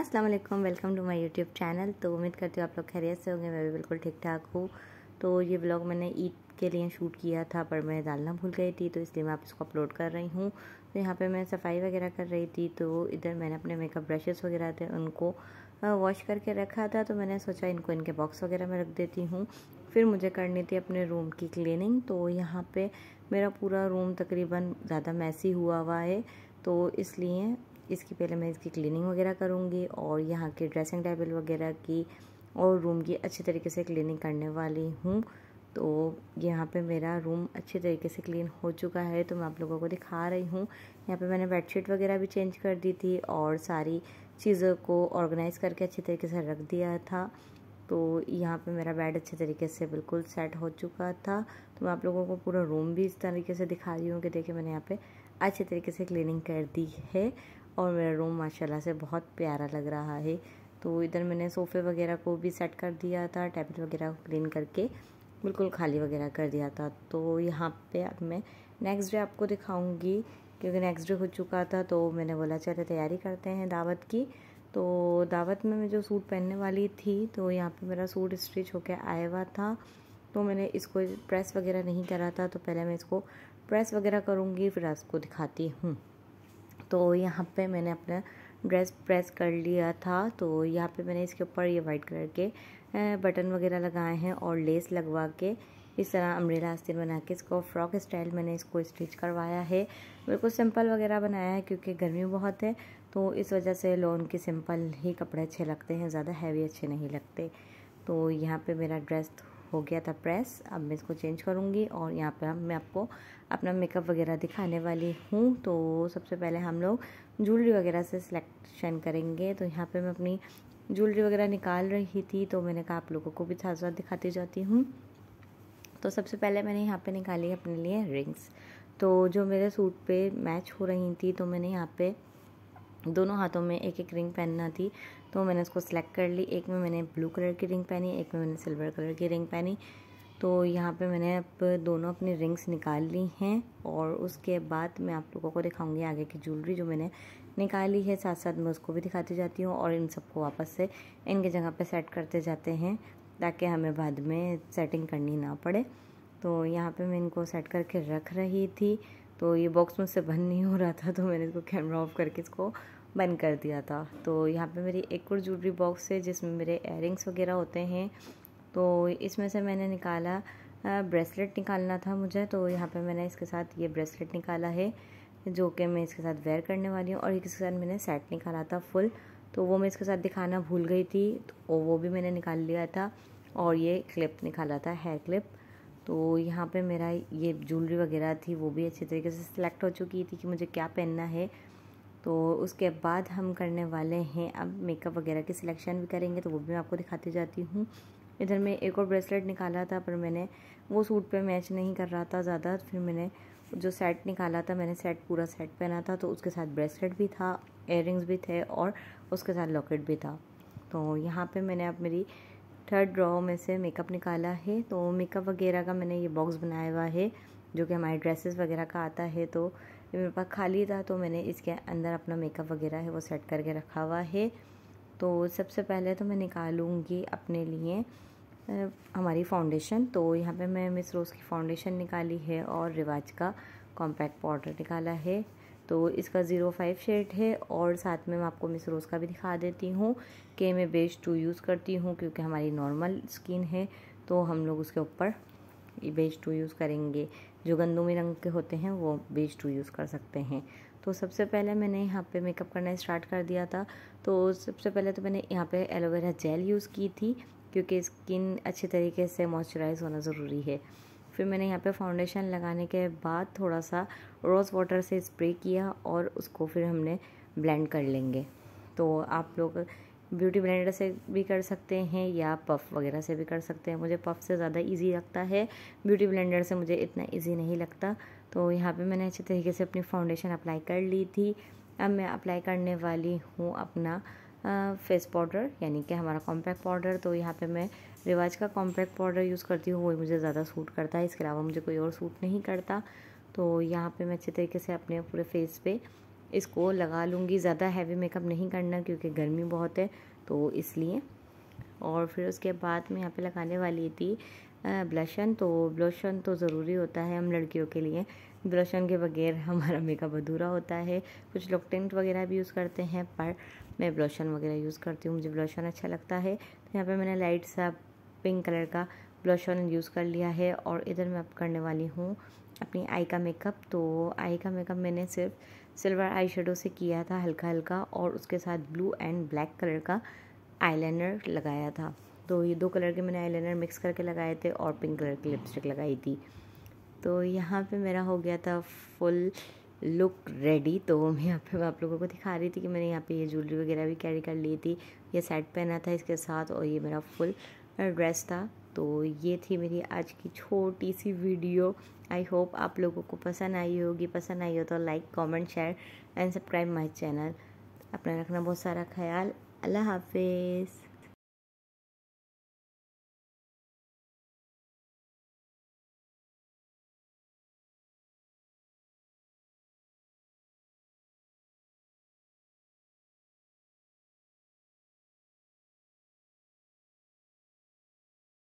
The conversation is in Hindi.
अस्सलाम वालेकुम welcome to my YouTube channel तो उम्मीद करती हूँ आप लोग खैरियत से होंगे मैं भी बिल्कुल ठीक ठाक हूँ तो ये ब्लॉग मैंने ईद के लिए शूट किया था पर मैं डालना भूल गई थी तो इसलिए मैं आप इसको अपलोड कर रही हूँ तो यहाँ पे मैं सफाई वगैरह कर रही थी तो इधर मैंने अपने मेकअप ब्रशेस वगैरह थे उनको वॉश करके रखा था तो मैंने सोचा इनको इनके बॉक्स वगैरह में रख देती हूँ फिर मुझे करनी थी अपने रूम की क्लीनिंग तो यहाँ पर मेरा पूरा रूम तकरीबन ज़्यादा मैसी हुआ हुआ है तो इसलिए इसकी पहले मैं इसकी क्लीनिंग वगैरह करूँगी और यहाँ के ड्रेसिंग टेबल वगैरह की और रूम की अच्छे तरीके से क्लीनिंग करने वाली हूँ तो यहाँ पे मेरा रूम अच्छे तरीके से क्लीन हो चुका है तो मैं आप लोगों को दिखा रही हूँ यहाँ पे मैंने बेडशीट वगैरह भी चेंज कर दी थी और सारी चीज़ों को ऑर्गेनाइज़ करके अच्छे तरीके से रख दिया था तो यहाँ पे मेरा बेड अच्छे तरीके से बिल्कुल सेट हो चुका था तो मैं आप लोगों को पूरा रूम भी इस तरीके से दिखा रही हूँ कि देखिए मैंने यहाँ पर अच्छे तरीके से क्लिनिंग कर दी है और मेरा रूम माशाल्लाह से बहुत प्यारा लग रहा है तो इधर मैंने सोफ़े वगैरह को भी सेट कर दिया था टेबल वगैरह को क्लीन करके बिल्कुल खाली वगैरह कर दिया था तो यहाँ पे अब मैं नेक्स्ट डे आपको दिखाऊंगी क्योंकि नेक्स्ट डे हो चुका था तो मैंने बोला चले तैयारी करते हैं दावत की तो दावत में मैं जो सूट पहनने वाली थी तो यहाँ पर मेरा सूट स्टिच होकर आया हुआ था तो मैंने इसको प्रेस वगैरह नहीं करा था तो पहले मैं इसको प्रेस वगैरह करूँगी फिर आपको दिखाती हूँ तो यहाँ पे मैंने अपना ड्रेस प्रेस कर लिया था तो यहाँ पे मैंने इसके ऊपर ये वाइट कलर के बटन वगैरह लगाए हैं और लेस लगवा के इस तरह अम्ब्रेला आस्तीन बना के इसको फ्रॉक स्टाइल मैंने इसको स्टिच करवाया है बिल्कुल सिंपल वगैरह बनाया है क्योंकि गर्मी बहुत है तो इस वजह से लोन के सिंपल ही कपड़े अच्छे लगते हैं ज़्यादा हैवी अच्छे नहीं लगते तो यहाँ पे मेरा ड्रेस हो गया था प्रेस अब मैं इसको चेंज करूँगी और यहाँ पे मैं आपको अपना मेकअप वगैरह दिखाने वाली हूँ तो सबसे पहले हम लोग ज्वेलरी वगैरह से सिलेक्शन करेंगे तो यहाँ पर मैं अपनी ज्वेलरी वगैरह निकाल रही थी तो मैंने कहा आप लोगों को भी साथ साथ दिखाती जाती हूँ तो सबसे पहले मैंने यहाँ पे निकाली अपने लिए रिंग्स तो जो मेरे सूट पे मैच हो रही थी तो मैंने यहाँ पे दोनों हाथों में एक एक रिंग पहनना थी तो मैंने उसको सेलेक्ट कर ली एक में मैंने ब्लू कलर की रिंग पहनी एक में मैंने सिल्वर कलर की रिंग पहनी तो यहाँ पे मैंने अब दोनों अपनी रिंग्स निकाल ली हैं और उसके बाद मैं आप लोगों को दिखाऊंगी आगे की ज्वेलरी जो मैंने निकाली है साथ साथ मैं उसको भी दिखाती जाती हूँ और इन सबको वापस से इनके जगह पे सेट करते जाते हैं ताकि हमें बाद में सेटिंग करनी ना पड़े तो यहाँ पे मैं इनको सेट करके रख रही थी तो ये बॉक्स मुझसे बंद नहीं हो रहा था तो मैंने इसको कैमरा ऑफ करके इसको बंद कर दिया था तो यहाँ पे मेरी एक और ज्वेलरी बॉक्स है जिसमें मेरे एयरिंग्स वगैरह होते हैं तो इसमें से मैंने निकाला ब्रेसलेट निकालना था मुझे तो यहाँ पे मैंने इसके साथ ये ब्रेसलेट निकाला है जो कि मैं इसके साथ वेयर करने वाली हूँ और इसके साथ मैंने सेट निकाला था फुल तो वो मैं इसके साथ दिखाना भूल गई थी तो वो भी मैंने निकाल लिया था और ये क्लिप निकाला था हेयर क्लिप तो यहाँ पे मेरा ये ज्वेलरी वगैरह थी वो भी अच्छी तरीके से सिलेक्ट हो चुकी थी कि मुझे क्या पहनना है तो उसके बाद हम करने वाले हैं अब मेकअप वगैरह की सिलेक्शन भी करेंगे तो वो भी मैं आपको दिखाती जाती हूँ इधर मैं एक और ब्रेसलेट निकाला था पर मैंने वो सूट पे मैच नहीं कर रहा था ज़्यादा फिर मैंने जो सेट निकाला था मैंने सेट पूरा सेट पहना था तो उसके साथ ब्रेसलेट भी था एयर भी थे और उसके साथ लॉकेट भी था तो यहाँ पर मैंने अब मेरी थर्ड ड्रॉ में से मेकअप निकाला है तो मेकअप वगैरह का मैंने ये बॉक्स बनाया हुआ है जो कि हमारे ड्रेसेस वगैरह का आता है तो ये मेरे पास खाली था तो मैंने इसके अंदर अपना मेकअप वगैरह है वो सेट करके रखा हुआ है तो सबसे पहले तो मैं निकालूँगी अपने लिए हमारी फाउंडेशन तो यहाँ पे मैं मिस रोज़ की फाउंडेशन निकाली है और रिवाज का कॉम्पैक्ट पाउडर निकाला है तो इसका ज़ीरो फाइव शेड है और साथ में मैं आपको मिस रोज़ का भी दिखा देती हूँ कि मैं बेस टू यूज़ करती हूँ क्योंकि हमारी नॉर्मल स्किन है तो हम लोग उसके ऊपर बेस टू यूज़ करेंगे जो गंदुमी रंग के होते हैं वो बेज टू यूज़ कर सकते हैं तो सबसे पहले मैंने यहाँ पे मेकअप करना स्टार्ट कर दिया था तो सबसे पहले तो मैंने यहाँ पे एलोवेरा जेल यूज़ की थी क्योंकि स्किन अच्छे तरीके से मॉइस्चराइज होना ज़रूरी है फिर मैंने यहाँ पे फाउंडेशन लगाने के बाद थोड़ा सा रोज़ वाटर से स्प्रे किया और उसको फिर हमने ब्लेंड कर लेंगे तो आप लोग ब्यूटी ब्लेंडर से भी कर सकते हैं या पफ वगैरह से भी कर सकते हैं मुझे पफ से ज़्यादा इजी लगता है ब्यूटी ब्लेंडर से मुझे इतना इजी नहीं लगता तो यहाँ पे मैंने अच्छे तरीके से अपनी फाउंडेशन अप्लाई कर ली थी अब मैं अप्लाई करने वाली हूँ अपना फेस पाउडर यानी कि हमारा कॉम्पैक्ट पाउडर तो यहाँ पर मैं रिवाज का कॉम्पैक्ट पाउडर यूज़ करती हूँ वही मुझे ज़्यादा सूट करता है इसके अलावा मुझे कोई और सूट नहीं करता तो यहाँ पर मैं अच्छे तरीके से अपने पूरे फेस पर इसको लगा लूँगी ज़्यादा हैवी मेकअप नहीं करना क्योंकि गर्मी बहुत है तो इसलिए और फिर उसके बाद मैं यहाँ पे लगाने वाली थी ब्लशन तो ब्लशन तो ज़रूरी होता है हम लड़कियों के लिए ब्लशन के बगैर हमारा मेकअप अधूरा होता है कुछ लोग टेंट वगैरह भी यूज़ करते हैं पर मैं ब्लशन वगैरह यूज़ करती हूँ मुझे ब्लशन अच्छा लगता है तो यहाँ पर मैंने लाइट सा पिंक कलर का ब्लशन यूज़ कर लिया है और इधर मैं अब करने वाली हूँ अपनी आई का मेकअप तो आई का मेकअप मैंने सिर्फ सिल्वर आई से किया था हल्का हल्का और उसके साथ ब्लू एंड ब्लैक कलर का आईलाइनर लगाया था तो ये दो कलर के मैंने आईलाइनर मिक्स करके लगाए थे और पिंक कलर की लिपस्टिक लगाई थी तो यहाँ पे मेरा हो गया था फुल लुक रेडी तो मैं यहाँ पे आप लोगों को दिखा रही थी कि मैंने यहाँ पे ये ज्वेलरी वगैरह भी कैरी कर ली थी ये सेट पहना था इसके साथ और ये मेरा फुल ड्रेस था तो ये थी मेरी आज की छोटी सी वीडियो आई होप आप लोगों को पसंद आई होगी पसंद आई हो तो like comment share and subscribe my channel अपना रखना बहुत सारा ख्याल अल्लाह हाफिज़